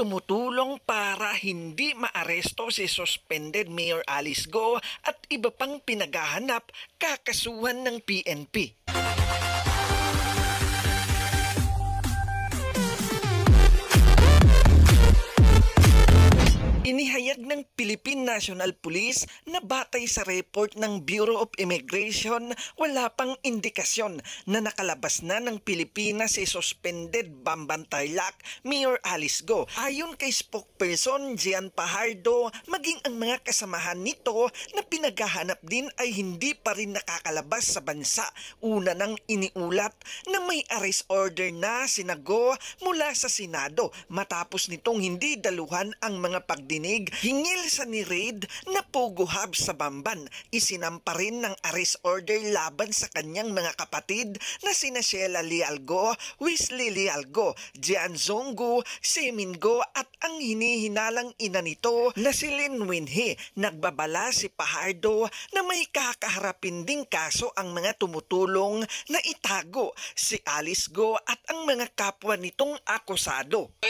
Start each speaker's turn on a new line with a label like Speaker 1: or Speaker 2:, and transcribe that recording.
Speaker 1: tumutulong para hindi maaresto si suspended Mayor Alice Go at iba pang pinagahanap kakasuhan ng PNP. Inihayag ng Philippine National Police na batay sa report ng Bureau of Immigration, wala pang indikasyon na nakalabas na ng Pilipinas si suspended Bambantay Tarlac, Mayor Alice Go. Ayon kay spokesperson Gian Pajardo, maging ang mga kasamahan nito na pinaghahanap din ay hindi pa rin nakakalabas sa bansa. Una nang iniulat na may arrest order na sinago mula sa Senado matapos nitong hindi daluhan ang mga pag dinig, hingil sa ni-raid na Pogo Hub sa Bamban, isinampa rin ng arrest order laban sa kanyang mga kapatid na sina Sheila Lialgo, Wesley Lialgo, Jian Zongo, Semingo at ang hinihinalang ina nito na si Lin Winhe. Nagbabala si Pahardo na may kakaharapin ding kaso ang mga tumutulong na itago si Alice Go at ang mga kapwa nitong akusado.